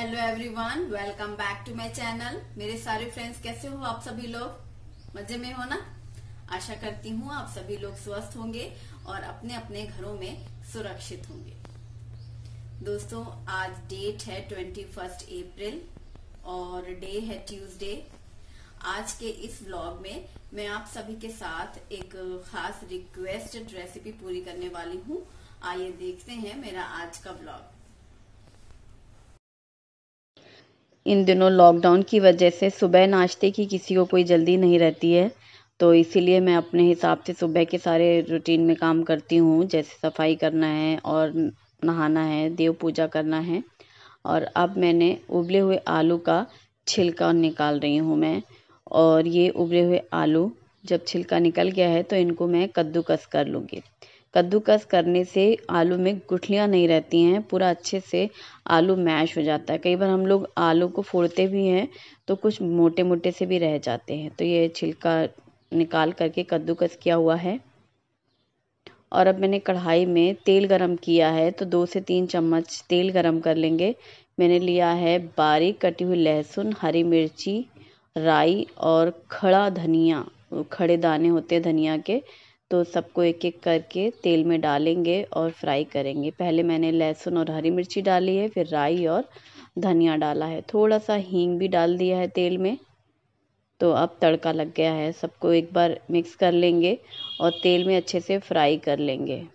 hello everyone welcome back to my channel मेरे सारे friends कैसे हो आप सभी लोग मजे में हो ना आशा करती हूँ आप सभी लोग स्वस्थ होंगे और अपने अपने घरों में सुरक्षित होंगे दोस्तों आज डेट है ट्वेंटी फर्स्ट अप्रैल और डे है ट्यूसडे आज के इस ब्लॉग में मैं आप सभी के साथ एक खास रिक्वेस्टेड रेसिपी पूरी करने वाली हूँ आइए देखते हैं मेरा आज का ब्लॉग इन दिनों लॉकडाउन की वजह से सुबह नाश्ते की किसी को कोई जल्दी नहीं रहती है तो इसीलिए मैं अपने हिसाब से सुबह के सारे रूटीन में काम करती हूँ जैसे सफाई करना है और नहाना है देव पूजा करना है और अब मैंने उबले हुए आलू का छिलका निकाल रही हूँ मैं और ये उबले हुए आलू जब छिलका निकल गया है तो इनको मैं कद्दूकस कर लूँगी कद्दूकस करने से आलू में गुठलियाँ नहीं रहती हैं पूरा अच्छे से आलू मैश हो जाता है कई बार हम लोग आलू को फोड़ते भी हैं तो कुछ मोटे मोटे से भी रह जाते हैं तो ये छिलका निकाल करके कद्दूकस किया हुआ है और अब मैंने कढ़ाई में तेल गरम किया है तो दो से तीन चम्मच तेल गरम कर लेंगे मैंने लिया है बारीक कटी हुई लहसुन हरी मिर्ची राई और खड़ा धनिया खड़े दाने होते हैं धनिया के तो सबको एक एक करके तेल में डालेंगे और फ्राई करेंगे पहले मैंने लहसुन और हरी मिर्ची डाली है फिर राई और धनिया डाला है थोड़ा सा हींग भी डाल दिया है तेल में तो अब तड़का लग गया है सबको एक बार मिक्स कर लेंगे और तेल में अच्छे से फ्राई कर लेंगे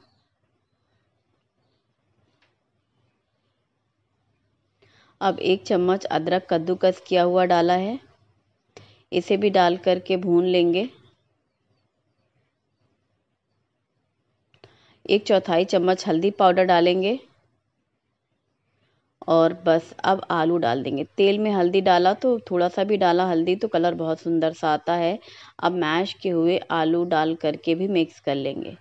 अब एक चम्मच अदरक कद्दूकस किया हुआ डाला है इसे भी डाल करके भून लेंगे एक चौथाई चम्मच हल्दी पाउडर डालेंगे और बस अब आलू डाल देंगे तेल में हल्दी डाला तो थोड़ा सा भी डाला हल्दी तो कलर बहुत सुंदर सा आता है अब मैश के हुए आलू डाल करके भी मिक्स कर लेंगे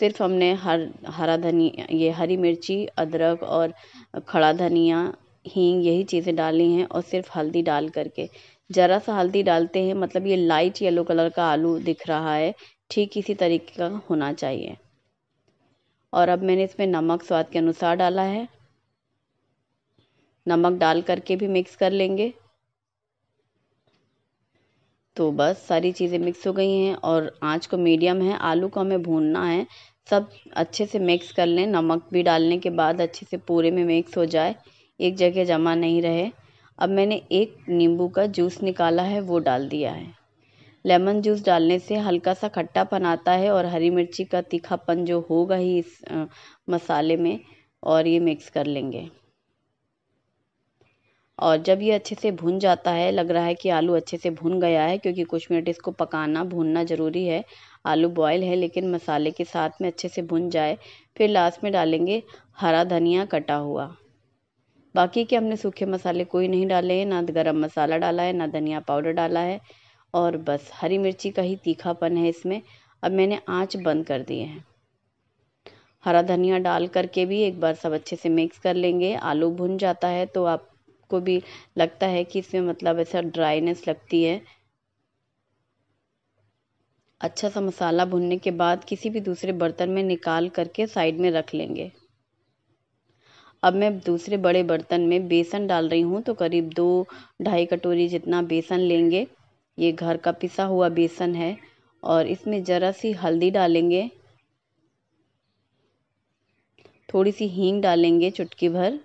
सिर्फ हमने हर हरा धनिया ये हरी मिर्ची अदरक और खड़ा धनिया हींग यही चीज़ें डाली हैं और सिर्फ हल्दी डाल करके ज़रा सा हल्दी डालते हैं मतलब ये लाइट येलो कलर का आलू दिख रहा है ठीक इसी तरीके का होना चाहिए और अब मैंने इसमें नमक स्वाद के अनुसार डाला है नमक डाल करके भी मिक्स कर लेंगे तो बस सारी चीज़ें मिक्स हो गई हैं और आंच को मीडियम है आलू को हमें भूनना है सब अच्छे से मिक्स कर लें नमक भी डालने के बाद अच्छे से पूरे में मिक्स हो जाए एक जगह जमा नहीं रहे अब मैंने एक नींबू का जूस निकाला है वो डाल दिया है लेमन जूस डालने से हल्का सा खट्टापन आता है और हरी मिर्ची का तीखापन जो होगा ही इस मसाले में और ये मिक्स कर लेंगे और जब ये अच्छे से भुन जाता है लग रहा है कि आलू अच्छे से भुन गया है क्योंकि कुछ मिनट इसको पकाना भूनना ज़रूरी है आलू बॉयल है लेकिन मसाले के साथ में अच्छे से भुन जाए फिर लास्ट में डालेंगे हरा धनिया कटा हुआ बाकी के हमने सूखे मसाले कोई नहीं डाले हैं ना गरम मसाला डाला है ना धनिया पाउडर डाला है और बस हरी मिर्ची का ही तीखापन है इसमें अब मैंने आँच बंद कर दिए हैं हरा धनिया डाल करके भी एक बार सब अच्छे से मिक्स कर लेंगे आलू भुन जाता है तो आपको भी लगता है कि इसमें मतलब ऐसा ड्राइनेस लगती है अच्छा सा मसाला भुनने के बाद किसी भी दूसरे बर्तन में निकाल करके साइड में रख लेंगे अब मैं दूसरे बड़े बर्तन में बेसन डाल रही हूँ तो करीब दो ढाई कटोरी जितना बेसन लेंगे ये घर का पिसा हुआ बेसन है और इसमें ज़रा सी हल्दी डालेंगे थोड़ी सी हींग डालेंगे चुटकी भर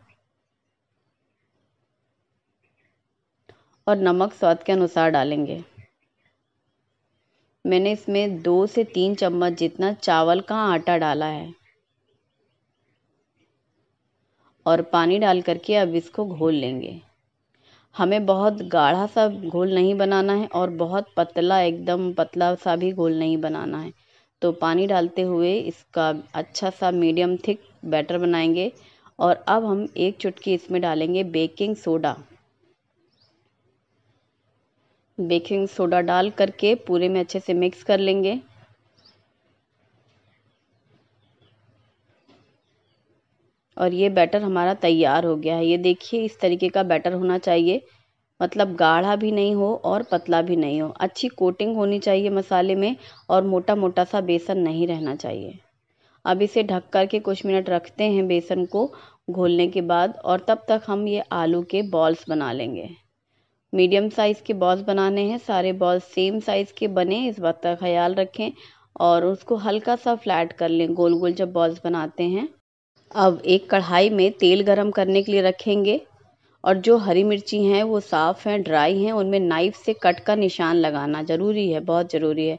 और नमक स्वाद के अनुसार डालेंगे मैंने इसमें दो से तीन चम्मच जितना चावल का आटा डाला है और पानी डाल करके अब इसको घोल लेंगे हमें बहुत गाढ़ा सा घोल नहीं बनाना है और बहुत पतला एकदम पतला सा भी घोल नहीं बनाना है तो पानी डालते हुए इसका अच्छा सा मीडियम थिक बैटर बनाएंगे और अब हम एक चुटकी इसमें डालेंगे बेकिंग सोडा बेकिंग सोडा डाल करके पूरे में अच्छे से मिक्स कर लेंगे और ये बैटर हमारा तैयार हो गया है ये देखिए इस तरीके का बैटर होना चाहिए मतलब गाढ़ा भी नहीं हो और पतला भी नहीं हो अच्छी कोटिंग होनी चाहिए मसाले में और मोटा मोटा सा बेसन नहीं रहना चाहिए अब इसे ढक कर के कुछ मिनट रखते हैं बेसन को घोलने के बाद और तब तक हम ये आलू के बॉल्स बना लेंगे मीडियम साइज़ के बॉल्स बनाने हैं सारे बॉल्स सेम साइज़ के बने इस बात का ख्याल रखें और उसको हल्का सा फ्लैट कर लें गोल गोल जब बॉल्स बनाते हैं अब एक कढ़ाई में तेल गरम करने के लिए रखेंगे और जो हरी मिर्ची हैं वो साफ़ हैं ड्राई हैं उनमें नाइफ़ से कट का निशान लगाना ज़रूरी है बहुत ज़रूरी है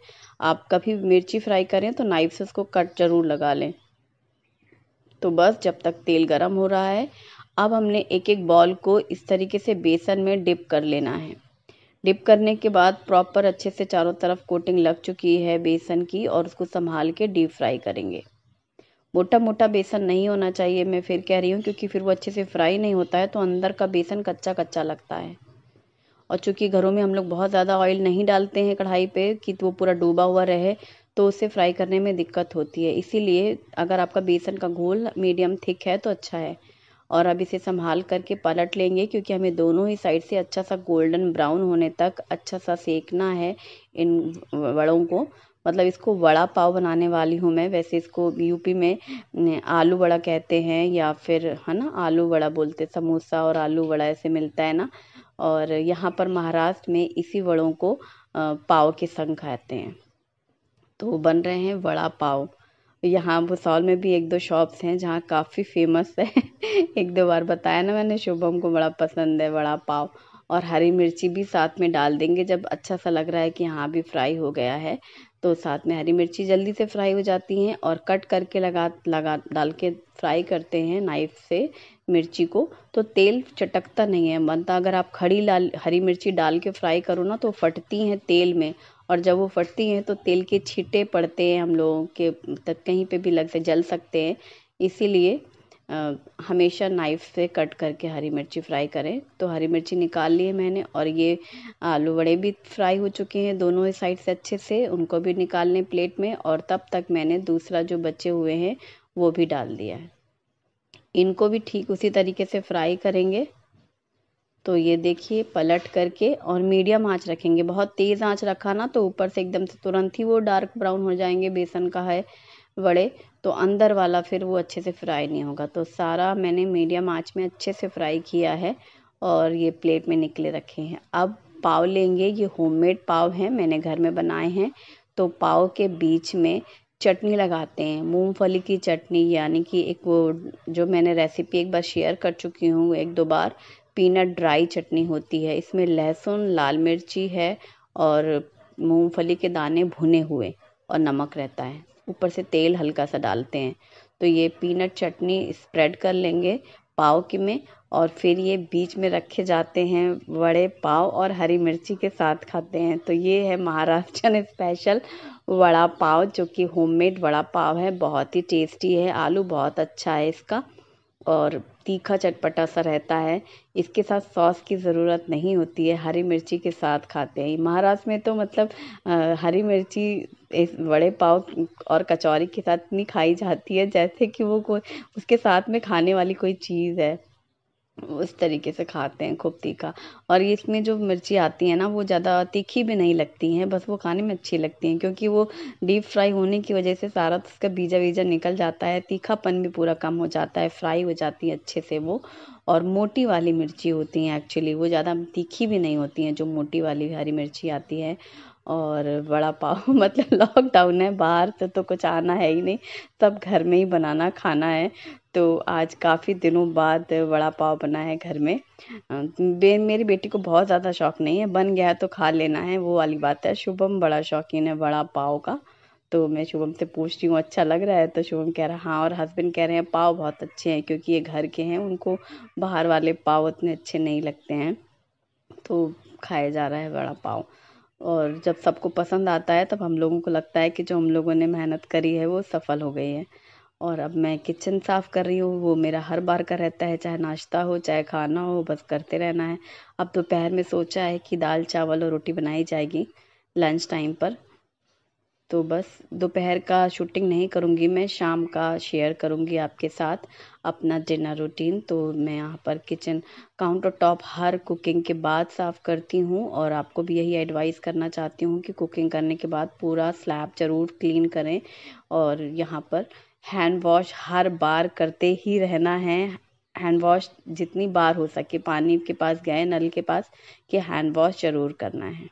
आप कभी मिर्ची फ्राई करें तो नाइफ़ से उसको कट ज़रूर लगा लें तो बस जब तक तेल गरम हो रहा है अब हमने एक एक बॉल को इस तरीके से बेसन में डिप कर लेना है डिप करने के बाद प्रॉपर अच्छे से चारों तरफ कोटिंग लग चुकी है बेसन की और उसको संभाल के डीप फ्राई करेंगे मोटा मोटा बेसन नहीं होना चाहिए मैं फिर कह रही हूँ क्योंकि फिर वो अच्छे से फ्राई नहीं होता है तो अंदर का बेसन कच्चा कच्चा लगता है और चूँकि घरों में हम लोग बहुत ज़्यादा ऑयल नहीं डालते हैं कढ़ाई पे कि वो पूरा डूबा हुआ रहे तो उसे फ्राई करने में दिक्कत होती है इसीलिए अगर आपका बेसन का घोल मीडियम थिक है तो अच्छा है और अब इसे संभाल करके पलट लेंगे क्योंकि हमें दोनों ही साइड से अच्छा सा गोल्डन ब्राउन होने तक अच्छा सा सेकना है इन वड़ों को मतलब इसको वड़ा पाव बनाने वाली हूँ मैं वैसे इसको यूपी में आलू वड़ा कहते हैं या फिर है ना आलू वड़ा बोलते समोसा और आलू वड़ा ऐसे मिलता है ना और यहाँ पर महाराष्ट्र में इसी वड़ों को पाव के संग खाते हैं तो बन रहे हैं वड़ा पाव यहाँ भुसौल में भी एक दो शॉप्स हैं जहाँ काफ़ी फेमस है एक दो बार बताया ना मैंने शुभम को बड़ा पसंद है वड़ा पाव और हरी मिर्ची भी साथ में डाल देंगे जब अच्छा सा लग रहा है कि हाँ भी फ्राई हो गया है तो साथ में हरी मिर्ची जल्दी से फ्राई हो जाती हैं और कट करके लगा लगा डाल के फ्राई करते हैं नाइफ से मिर्ची को तो तेल चटकता नहीं है बनता अगर आप खड़ी लाल हरी मिर्ची डाल के फ्राई करो ना तो फटती हैं तेल में और जब वो फटती हैं तो तेल के छींटे पड़ते हैं हम लोगों के तक कहीं पे भी लगते जल सकते हैं इसीलिए हमेशा नाइफ से कट करके हरी मिर्ची फ्राई करें तो हरी मिर्ची निकाल लिए मैंने और ये आलू बड़े भी फ्राई हो चुके हैं दोनों ही साइड से अच्छे से उनको भी निकाल लें प्लेट में और तब तक मैंने दूसरा जो बचे हुए हैं वो भी डाल दिया है इनको भी ठीक उसी तरीके से फ्राई करेंगे तो ये देखिए पलट करके और मीडियम आँच रखेंगे बहुत तेज़ आँच रखा ना तो ऊपर से एकदम से तुरंत ही वो डार्क ब्राउन हो जाएंगे बेसन का है बड़े तो अंदर वाला फिर वो अच्छे से फ्राई नहीं होगा तो सारा मैंने मीडियम आँच में अच्छे से फ्राई किया है और ये प्लेट में निकले रखे हैं अब पाव लेंगे ये होममेड पाव हैं मैंने घर में बनाए हैं तो पाव के बीच में चटनी लगाते हैं मूंगफली की चटनी यानी कि एक वो जो मैंने रेसिपी एक बार शेयर कर चुकी हूँ एक दो बार पीनट ड्राई चटनी होती है इसमें लहसुन लाल मिर्ची है और मूंगफली के दाने भुने हुए और नमक रहता है ऊपर से तेल हल्का सा डालते हैं तो ये पीनट चटनी स्प्रेड कर लेंगे पाव के में और फिर ये बीच में रखे जाते हैं वड़े पाव और हरी मिर्ची के साथ खाते हैं तो ये है महाराष्ट्रन स्पेशल वड़ा पाव जो कि होममेड वड़ा पाव है बहुत ही टेस्टी है आलू बहुत अच्छा है इसका और तीखा चटपटा सा रहता है इसके साथ सॉस की ज़रूरत नहीं होती है हरी मिर्ची के साथ खाते हैं महाराष्ट्र में तो मतलब आ, हरी मिर्ची इस वड़े पाव और कचौरी के साथ इतनी खाई जाती है जैसे कि वो कोई उसके साथ में खाने वाली कोई चीज़ है उस तरीके से खाते हैं खूब तीखा और ये इसमें जो मिर्ची आती है ना वो ज़्यादा तीखी भी नहीं लगती हैं बस वो खाने में अच्छी लगती हैं क्योंकि वो डीप फ्राई होने की वजह से सारा तो उसका बीजा वीजा निकल जाता है तीखापन भी पूरा कम हो जाता है फ्राई हो जाती है अच्छे से वो और मोटी वाली मिर्ची होती हैं एक्चुअली वो ज़्यादा तीखी भी नहीं होती हैं जो मोटी वाली हरी मिर्ची आती है और वड़ा पाव मतलब लॉकडाउन है बाहर तो, तो कुछ आना है ही नहीं तब घर में ही बनाना खाना है तो आज काफ़ी दिनों बाद वड़ा पाव बना है घर में बे मेरी बेटी को बहुत ज़्यादा शौक नहीं है बन गया तो खा लेना है वो वाली बात है शुभम बड़ा शौकीन है वड़ा पाव का तो मैं शुभम से पूछ रही हूँ अच्छा लग रहा है तो शुभम कह रहा है हाँ और हस्बैंड कह रहे हैं पाव बहुत अच्छे हैं क्योंकि ये घर के हैं उनको बाहर वाले पाव उतने अच्छे नहीं लगते हैं तो खाया जा रहा है वड़ा पाव और जब सबको पसंद आता है तब हम लोगों को लगता है कि जो हम लोगों ने मेहनत करी है वो सफल हो गई है और अब मैं किचन साफ़ कर रही हूँ वो मेरा हर बार का रहता है चाहे नाश्ता हो चाहे खाना हो बस करते रहना है अब दोपहर में सोचा है कि दाल चावल और रोटी बनाई जाएगी लंच टाइम पर तो बस दोपहर का शूटिंग नहीं करूँगी मैं शाम का शेयर करूँगी आपके साथ अपना डिनर रूटीन तो मैं यहाँ पर किचन काउंटर टॉप हर कुकिंग के बाद साफ़ करती हूँ और आपको भी यही एडवाइस करना चाहती हूँ कि कुकिंग करने के बाद पूरा स्लैब ज़रूर क्लीन करें और यहाँ पर हैंड वॉश हर बार करते ही रहना है हैंड वॉश जितनी बार हो सके पानी के पास गए नल के पास कि हैंड वॉश ज़रूर करना है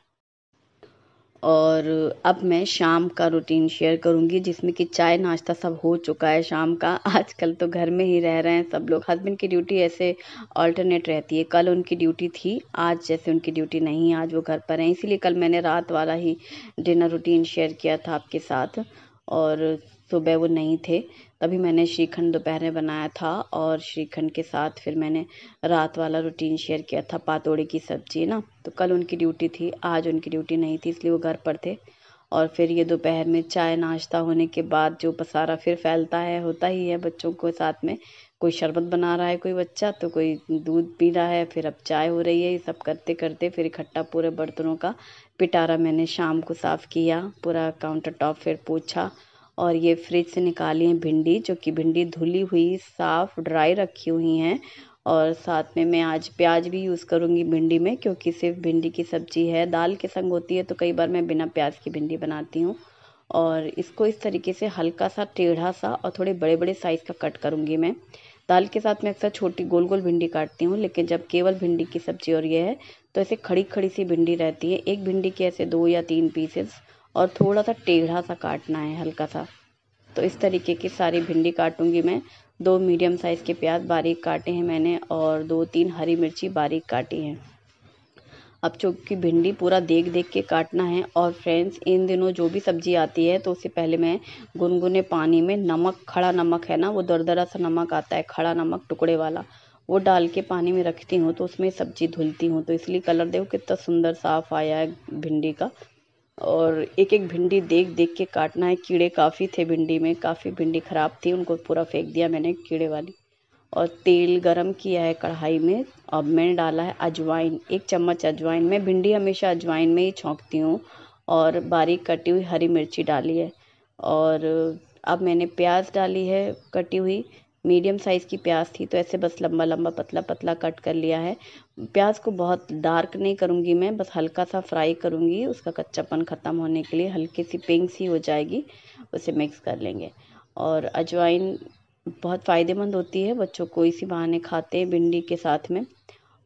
और अब मैं शाम का रूटीन शेयर करूँगी जिसमें कि चाय नाश्ता सब हो चुका है शाम का आजकल तो घर में ही रह रहे हैं सब लोग हस्बैंड की ड्यूटी ऐसे ऑल्टरनेट रहती है कल उनकी ड्यूटी थी आज जैसे उनकी ड्यूटी नहीं है आज वो घर पर हैं इसीलिए कल मैंने रात वाला ही डिनर रूटीन शेयर किया था आपके साथ और सुबह वो नहीं थे तभी मैंने श्रीखंड दोपहर में बनाया था और श्रीखंड के साथ फिर मैंने रात वाला रूटीन शेयर किया था पातोड़ी की सब्जी ना तो कल उनकी ड्यूटी थी आज उनकी ड्यूटी नहीं थी इसलिए वो घर पर थे और फिर ये दोपहर में चाय नाश्ता होने के बाद जो पसारा फिर फैलता है होता ही है बच्चों को साथ में कोई शरबत बना रहा है कोई बच्चा तो कोई दूध पी रहा है फिर अब चाय हो रही है ये सब करते करते फिर इकट्ठा पूरे बर्तनों का पिटारा मैंने शाम को साफ़ किया पूरा काउंटर टॉप फिर पोछा और ये फ्रिज से निकाली है भिंडी जो कि भिंडी धुली हुई साफ ड्राई रखी हुई हैं और साथ में मैं आज प्याज भी यूज़ करूँगी भिंडी में क्योंकि सिर्फ भिंडी की सब्जी है दाल के संग होती है तो कई बार मैं बिना प्याज की भिंडी बनाती हूँ और इसको इस तरीके से हल्का सा टेढ़ा सा और थोड़े बड़े बड़े साइज़ का कट करूँगी मैं दाल के साथ मैं अक्सर छोटी गोल गोल भिंडी काटती हूँ लेकिन जब केवल भिंडी की सब्जी और ये है तो ऐसे खड़ी खड़ी सी भिंडी रहती है एक भिंडी के ऐसे दो या तीन पीसेस और थोड़ा सा टेढ़ा सा काटना है हल्का सा तो इस तरीके की सारी भिंडी काटूंगी मैं दो मीडियम साइज़ के प्याज बारीक काटे हैं मैंने और दो तीन हरी मिर्ची बारीक काटी हैं अब चूँकि भिंडी पूरा देख देख के काटना है और फ्रेंड्स इन दिनों जो भी सब्ज़ी आती है तो उससे पहले मैं गुनगुने पानी में नमक खड़ा नमक है ना वो दरदरा सा नमक आता है खड़ा नमक टुकड़े वाला वो डाल के पानी में रखती हूँ तो उसमें सब्ज़ी धुलती हूँ तो इसलिए कलर देखो कितना सुंदर साफ़ आया है भिंडी का और एक एक भिंडी देख देख के काटना है कीड़े काफ़ी थे भिंडी में काफ़ी भिंडी ख़राब थी उनको पूरा फेंक दिया मैंने कीड़े वाली और तेल गरम किया है कढ़ाई में अब मैंने डाला है अजवाइन एक चम्मच अजवाइन मैं भिंडी हमेशा अजवाइन में ही छोंकती हूँ और बारीक कटी हुई हरी मिर्ची डाली है और अब मैंने प्याज डाली है कटी हुई मीडियम साइज़ की प्याज थी तो ऐसे बस लंबा लंबा पतला पतला कट कर लिया है प्याज को बहुत डार्क नहीं करूँगी मैं बस हल्का सा फ्राई करूँगी उसका कच्चापन ख़त्म होने के लिए हल्की सी पिंक सी हो जाएगी उसे मिक्स कर लेंगे और अजवाइन बहुत फ़ायदेमंद होती है बच्चों को इसी बहाने खाते हैं भिंडी के साथ में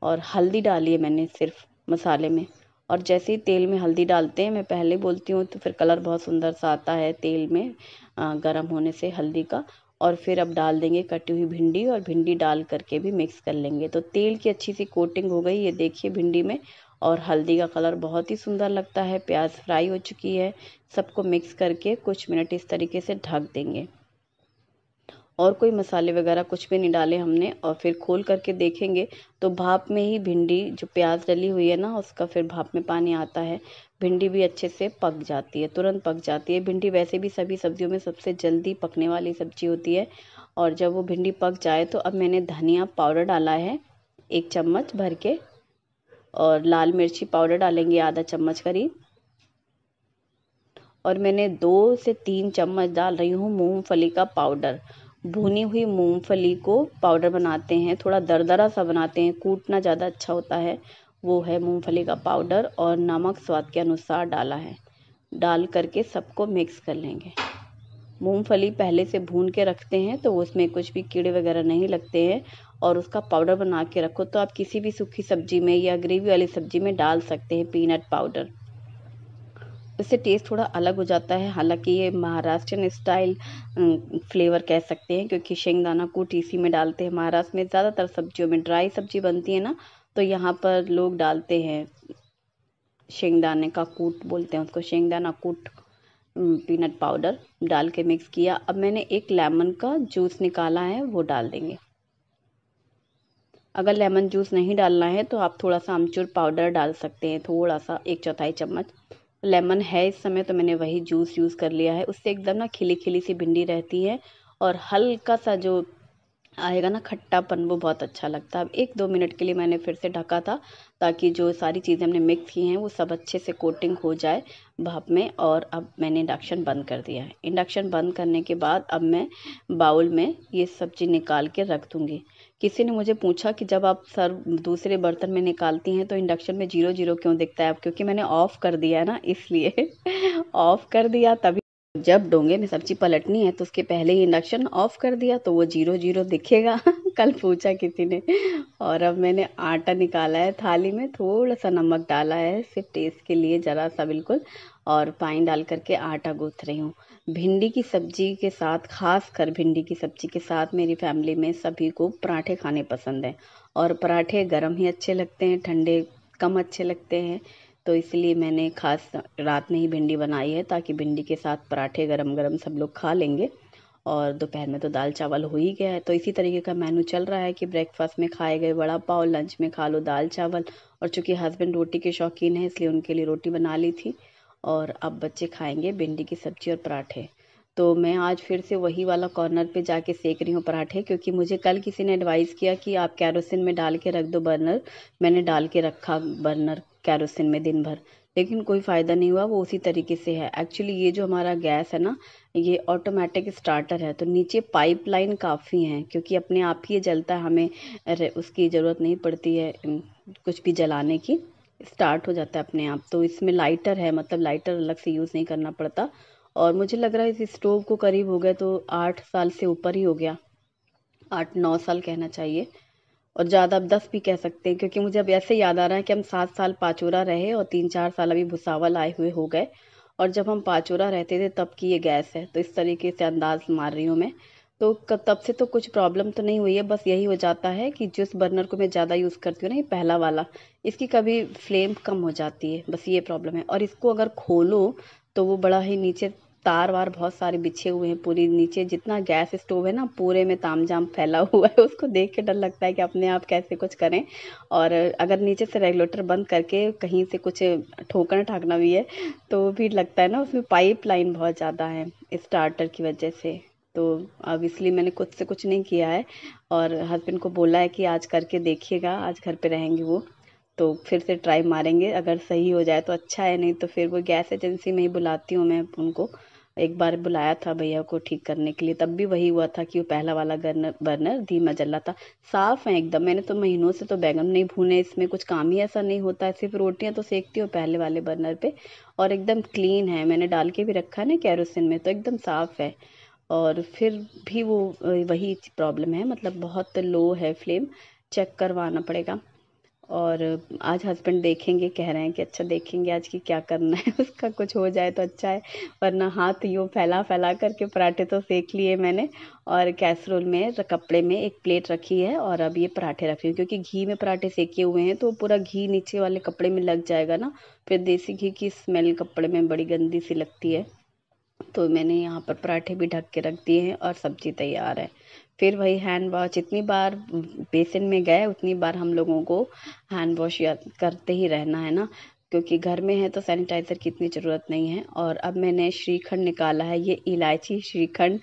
और हल्दी डाली है मैंने सिर्फ मसाले में और जैसे ही तेल में हल्दी डालते हैं मैं पहले बोलती हूँ तो फिर कलर बहुत सुंदर सा आता है तेल में गर्म होने से हल्दी का और फिर अब डाल देंगे कटी हुई भिंडी और भिंडी डाल करके भी मिक्स कर लेंगे तो तेल की अच्छी सी कोटिंग हो गई ये देखिए भिंडी में और हल्दी का कलर बहुत ही सुंदर लगता है प्याज फ्राई हो चुकी है सबको मिक्स करके कुछ मिनट इस तरीके से ढक देंगे और कोई मसाले वगैरह कुछ भी नहीं डाले हमने और फिर खोल करके देखेंगे तो भाप में ही भिंडी जो प्याज डली हुई है ना उसका फिर भाप में पानी आता है भिंडी भी अच्छे से पक जाती है तुरंत पक जाती है भिंडी वैसे भी सभी सब्जियों में सबसे जल्दी पकने वाली सब्जी होती है और जब वो भिंडी पक जाए तो अब मैंने धनिया पाउडर डाला है एक चम्मच भर के और लाल मिर्ची पाउडर डालेंगे आधा चम्मच करीब और मैंने दो से तीन चम्मच डाल रही हूँ मूंगफली का पाउडर भुनी हुई मूंगफली को पाउडर बनाते हैं थोड़ा दरदरा सा बनाते हैं कूटना ज़्यादा अच्छा होता है वो है मूंगफली का पाउडर और नमक स्वाद के अनुसार डाला है डाल करके सबको मिक्स कर लेंगे मूंगफली पहले से भून के रखते हैं तो उसमें कुछ भी कीड़े वगैरह नहीं लगते हैं और उसका पाउडर बना के रखो तो आप किसी भी सूखी सब्जी में या ग्रेवी वाली सब्जी में डाल सकते हैं पीनट पाउडर उससे टेस्ट थोड़ा अलग हो जाता है हालांकि ये महाराष्ट्रियन स्टाइल फ्लेवर कह सकते हैं क्योंकि शेंगदाना कूट इसी में डालते हैं महाराष्ट्र में ज़्यादातर सब्जियों में ड्राई सब्जी बनती है ना तो यहाँ पर लोग डालते हैं शेंगदाने का कूट बोलते हैं उसको शेंगदाना कूट पीनट पाउडर डाल के मिक्स किया अब मैंने एक लेमन का जूस निकाला है वो डाल देंगे अगर लेमन जूस नहीं डालना है तो आप थोड़ा सा अमचूर पाउडर डाल सकते हैं थोड़ा सा एक चौथाई चम्मच लेमन है इस समय तो मैंने वही जूस यूज़ कर लिया है उससे एकदम ना खिली खिली सी भिंडी रहती है और हल्का सा जो आएगा ना खट्टापन वो बहुत अच्छा लगता है अब एक दो मिनट के लिए मैंने फिर से ढका था ताकि जो सारी चीज़ें हमने मिक्स की हैं वो सब अच्छे से कोटिंग हो जाए भाप में और अब मैंने इंडक्शन बंद कर दिया है इंडक्शन बंद करने के बाद अब मैं बाउल में ये सब्ज़ी निकाल के रख दूँगी किसी ने मुझे पूछा कि जब आप सर दूसरे बर्तन में निकालती हैं तो इंडक्शन में जीरो जीरो क्यों दिखता है अब क्योंकि मैंने ऑफ़ कर दिया है ना इसलिए ऑफ़ कर दिया तभी जब डोंगे में सब्जी पलटनी है तो उसके पहले ही इंडक्शन ऑफ कर दिया तो वो जीरो जीरो दिखेगा कल पूछा किसी ने और अब मैंने आटा निकाला है थाली में थोड़ा सा नमक डाला है सिर्फ टेस्ट के लिए ज़रा सा बिल्कुल और पानी डाल करके आटा गूँथ रही हूँ भिंडी की सब्जी के साथ खास कर भिंडी की सब्जी के साथ मेरी फैमिली में सभी को पराठे खाने पसंद हैं और पराठे गर्म ही अच्छे लगते हैं ठंडे कम अच्छे लगते हैं तो इसलिए मैंने खास रात में ही भिंडी बनाई है ताकि भिंडी के साथ पराठे गरम गरम सब लोग खा लेंगे और दोपहर में तो दाल चावल हो ही गया है तो इसी तरीके का मेनू चल रहा है कि ब्रेकफास्ट में खाए गए वड़ा पाव लंच में खा लो दाल चावल और चूँकि हस्बैंड रोटी के शौकीन है इसलिए उनके लिए रोटी बना ली थी और अब बच्चे खाएंगे भिंडी की सब्जी और पराठे तो मैं आज फिर से वही वाला कॉर्नर पे जाके सेक रही हूँ पराठे क्योंकि मुझे कल किसी ने एडवाइस किया कि आप कैरोसिन में डाल के रख दो बर्नर मैंने डाल के रखा बर्नर कैरोसिन में दिन भर लेकिन कोई फ़ायदा नहीं हुआ वो उसी तरीके से है एक्चुअली ये जो हमारा गैस है ना ये ऑटोमेटिक स्टार्टर है तो नीचे पाइपलाइन काफ़ी है क्योंकि अपने आप ही ये जलता है हमें उसकी ज़रूरत नहीं पड़ती है कुछ भी जलाने की स्टार्ट हो जाता है अपने आप तो इसमें लाइटर है मतलब लाइटर अलग से यूज़ नहीं करना पड़ता और मुझे लग रहा है इस स्टोव को करीब हो गया तो आठ साल से ऊपर ही हो गया आठ नौ साल कहना चाहिए और ज़्यादा अब दस भी कह सकते हैं क्योंकि मुझे अब ऐसे याद आ रहा है कि हम सात साल पाचोरा रहे और तीन चार साल अभी भुसावल आए हुए हो गए और जब हम पाचोरा रहते थे तब की ये गैस है तो इस तरीके से अंदाज मार रही हूँ मैं तो तब से तो कुछ प्रॉब्लम तो नहीं हुई है बस यही हो जाता है कि जिस बर्नर को मैं ज़्यादा यूज़ करती हूँ ना ये पहला वाला इसकी कभी फ्लेम कम हो जाती है बस ये प्रॉब्लम है और इसको अगर खोलो तो वो बड़ा ही नीचे तार वार बहुत सारे बिछे हुए हैं पूरी नीचे जितना गैस स्टोव है ना पूरे में ताम जाम फैला हुआ है उसको देख के डर लगता है कि अपने आप कैसे कुछ करें और अगर नीचे से रेगुलेटर बंद करके कहीं से कुछ ठोकना ठाकना भी है तो भी लगता है ना उसमें पाइप लाइन बहुत ज़्यादा है स्टार्टर की वजह से तो अब इसलिए मैंने खुद से कुछ नहीं किया है और हस्बैंड को बोला है कि आज करके देखिएगा आज घर पे रहेंगे वो तो फिर से ट्राई मारेंगे अगर सही हो जाए तो अच्छा है नहीं तो फिर वो गैस एजेंसी में ही बुलाती हूँ मैं उनको एक बार बुलाया था भैया को ठीक करने के लिए तब भी वही हुआ था कि वो पहला वाला गर्नर बर्नर धीमा जल रहा था साफ़ है एकदम मैंने तो महीनों से तो बैगन नहीं भूने इसमें कुछ काम ही ऐसा नहीं होता है सिर्फ रोटियाँ तो सेकती हूँ पहले वाले बर्नर पर और एकदम क्लीन है मैंने डाल के भी रखा है ना कैरोसिन में तो एकदम साफ़ है और फिर भी वो वही प्रॉब्लम है मतलब बहुत लो है फ्लेम चेक करवाना पड़ेगा और आज हस्बैंड देखेंगे कह रहे हैं कि अच्छा देखेंगे आज की क्या करना है उसका कुछ हो जाए तो अच्छा है वरना हाथ यूँ फैला फैला करके पराठे तो सेक लिए मैंने और कैसरोल में कपड़े में एक प्लेट रखी है और अब ये पराठे रखे हुए हूँ क्योंकि घी में पराठे सेके हुए हैं तो पूरा घी नीचे वाले कपड़े में लग जाएगा ना फिर देसी घी की स्मेल कपड़े में बड़ी गंदी सी लगती है तो मैंने यहाँ पर पराठे भी ढक के रख दिए हैं और सब्ज़ी तैयार है फिर वही हैंड वॉश जितनी बार बेसिन में गए उतनी बार हम लोगों को हैंड वॉश करते ही रहना है ना क्योंकि घर में है तो सैनिटाइज़र की इतनी ज़रूरत नहीं है और अब मैंने श्रीखंड निकाला है ये इलायची श्रीखंड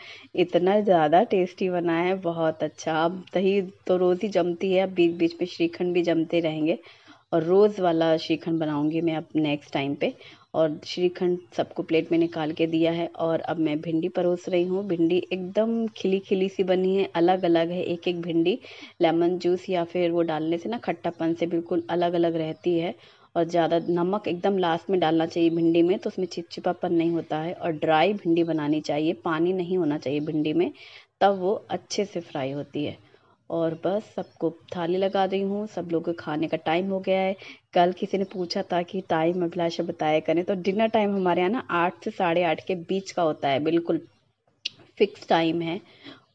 इतना ज़्यादा टेस्टी बना है बहुत अच्छा अब दही तो रोज़ ही जमती है अब बीच बीच में श्रीखंड भी जमते रहेंगे और रोज़ वाला श्रीखंड बनाऊंगी मैं अब नेक्स्ट टाइम पे और श्रीखंड सबको प्लेट में निकाल के दिया है और अब मैं भिंडी परोस रही हूँ भिंडी एकदम खिली खिली सी बनी है अलग अलग है एक एक भिंडी लेमन जूस या फिर वो डालने से ना खट्टापन से बिल्कुल अलग अलग रहती है और ज़्यादा नमक एकदम लास्ट में डालना चाहिए भिंडी में तो उसमें चिपचिपापन नहीं होता है और ड्राई भिंडी बनानी चाहिए पानी नहीं होना चाहिए भिंडी में तब वो अच्छे से फ्राई होती है और बस सबको थाली लगा रही हूँ सब लोग खाने का टाइम हो गया है कल किसी ने पूछा था कि टाइम अभिलाषा बताया करें तो डिनर टाइम हमारे यहाँ ना आठ से साढ़े आठ के बीच का होता है बिल्कुल फिक्स टाइम है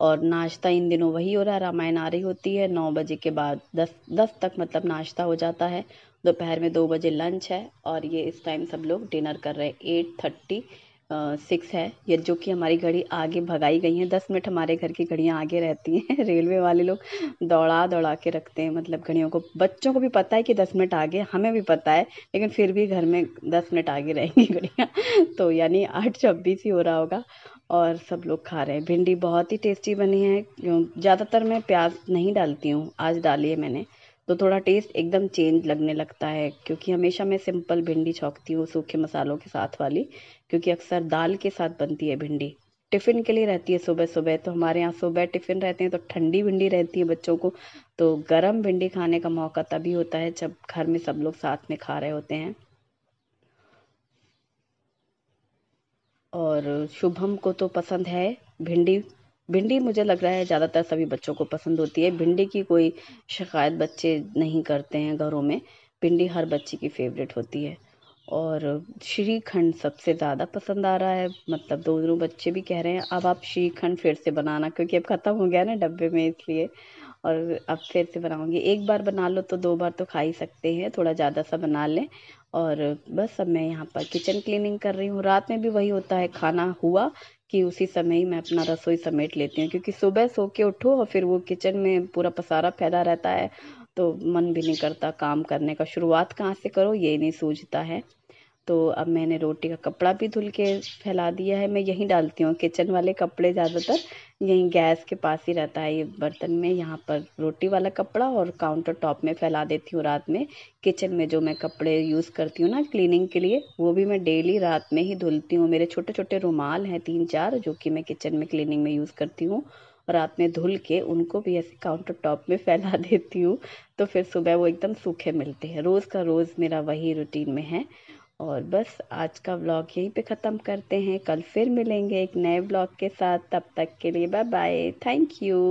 और नाश्ता इन दिनों वही हो रहा है रामायण आ रही होती है नौ बजे के बाद दस दस तक मतलब नाश्ता हो जाता है दोपहर में दो बजे लंच है और ये इस टाइम सब लोग डिनर कर रहे हैं एट थर्टी सिक्स है ये जो कि हमारी घड़ी आगे भगाई गई है दस मिनट हमारे घर की घड़ियाँ आगे रहती हैं रेलवे वाले लोग दौड़ा दौड़ा के रखते हैं मतलब घड़ियों को बच्चों को भी पता है कि दस मिनट आगे हमें भी पता है लेकिन फिर भी घर में दस मिनट आगे रहेंगी घड़ियाँ तो यानी आठ छब्बीस ही हो रहा होगा और सब लोग खा रहे हैं भिंडी बहुत ही टेस्टी बनी है ज़्यादातर मैं प्याज नहीं डालती हूँ आज डाली है मैंने तो थोड़ा टेस्ट एकदम चेंज लगने लगता है क्योंकि हमेशा मैं सिंपल भिंडी छोंकती हूँ सूखे मसालों के साथ वाली क्योंकि अक्सर दाल के साथ बनती है भिंडी टिफ़िन के लिए रहती है सुबह सुबह तो हमारे यहाँ सुबह टिफ़िन रहते हैं तो ठंडी भिंडी रहती है बच्चों को तो गर्म भिंडी खाने का मौका तभी होता है जब घर में सब लोग साथ में खा रहे होते हैं और शुभम को तो पसंद है भिंडी भिंडी मुझे लग रहा है ज़्यादातर सभी बच्चों को पसंद होती है भिंडी की कोई शिकायत बच्चे नहीं करते हैं घरों में भिंडी हर बच्चे की फेवरेट होती है और श्रीखंड सबसे ज़्यादा पसंद आ रहा है मतलब दो दोनों बच्चे भी कह रहे हैं अब आप श्रीखंड फिर से बनाना क्योंकि अब ख़त्म हो गया ना डब्बे में इसलिए और अब फिर से बनाऊंगी एक बार बना लो तो दो बार तो खा ही सकते हैं थोड़ा ज़्यादा सा बना लें और बस अब मैं यहाँ पर किचन क्लीनिंग कर रही हूँ रात में भी वही होता है खाना हुआ कि उसी समय ही मैं अपना रसोई समेट लेती हूँ क्योंकि सुबह सो के उठो और फिर वो किचन में पूरा पसारा फैला रहता है तो मन भी नहीं करता काम करने का शुरुआत कहाँ से करो ये नहीं सूझता है तो अब मैंने रोटी का कपड़ा भी धुल के फैला दिया है मैं यहीं डालती हूँ किचन वाले कपड़े ज़्यादातर यहीं गैस के पास ही रहता है ये बर्तन में यहाँ पर रोटी वाला कपड़ा और काउंटर टॉप में फैला देती हूँ रात में किचन में जो मैं कपड़े यूज़ करती हूँ ना क्लीनिंग के लिए वो भी मैं डेली रात में ही धुलती हूँ मेरे छोटे छोटे रुमाल हैं तीन चार जो कि मैं किचन में क्लीनिंग में यूज़ करती हूँ रात में धुल के उनको भी ऐसे काउंटर टॉप में फैला देती हूँ तो फिर सुबह वो एकदम सूखे मिलते हैं रोज़ का रोज़ मेरा वही रूटीन में है और बस आज का व्लॉग यहीं पे ख़त्म करते हैं कल फिर मिलेंगे एक नए व्लॉग के साथ तब तक के लिए बाय बाय थैंक यू